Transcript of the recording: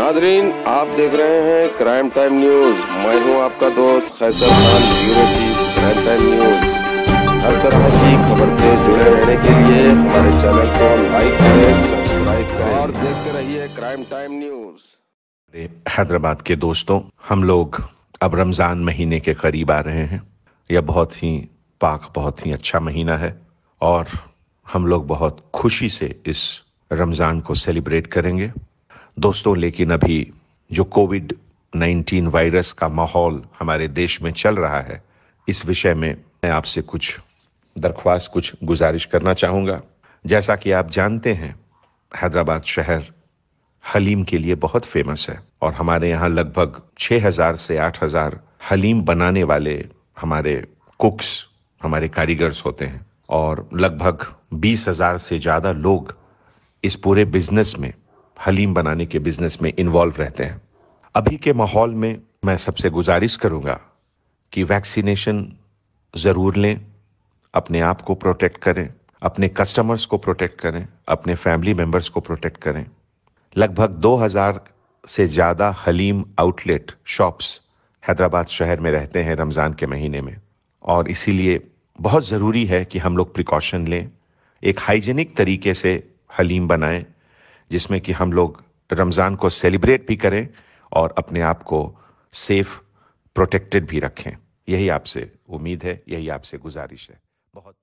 Nadreen आप देख रहे हैं क्राइम टाइम न्यूज मैं हूं आपका दोस्त Qaiser Khan bureau chief crime time news हर तरह की खबर से जुड़े रहने के लिए हमारे चैनल को लाइक करें सब्सक्राइब करें और देखते रहिए क्राइम टाइम न्यूज हैदराबाद के दोस्तों हम लोग अब रमजान महीने के करीब आ रहे हैं यह बहुत ही पाक बहुत ही अच्छा महीना है और हम लोग बहुत खुशी से इस रमज़ान को सेलिब्रेट करेंगे दोस्तों लेकिन अभी जो कोविड 19 वायरस का माहौल हमारे देश में चल रहा है इस विषय में मैं आपसे कुछ दरख्वास्त कुछ गुजारिश करना चाहूंगा जैसा कि आप जानते हैं हैदराबाद शहर हलीम के लिए बहुत फेमस है और हमारे यहाँ लगभग 6000 से 8000 हलीम बनाने वाले हमारे कुक्स हमारे कारीगर्स होते हैं और लगभग बीस हजार से ज़्यादा लोग इस पूरे बिजनेस में हलीम बनाने के बिजनेस में इन्वॉल्व रहते हैं अभी के माहौल में मैं सबसे गुजारिश करूंगा कि वैक्सीनेशन ज़रूर लें अपने आप को प्रोटेक्ट करें अपने कस्टमर्स को प्रोटेक्ट करें अपने फैमिली मेम्बर्स को प्रोटेक्ट करें लगभग 2000 से ज़्यादा हलीम आउटलेट शॉप्स हैदराबाद शहर में रहते हैं रमज़ान के महीने में और इसीलिए बहुत ज़रूरी है कि हम लोग प्रिकॉशन लें एक हाइजीनिक तरीके से हलीम बनाएं जिसमें कि हम लोग रमज़ान को सेलिब्रेट भी करें और अपने आप को सेफ प्रोटेक्टेड भी रखें यही आपसे उम्मीद है यही आपसे गुजारिश है बहुत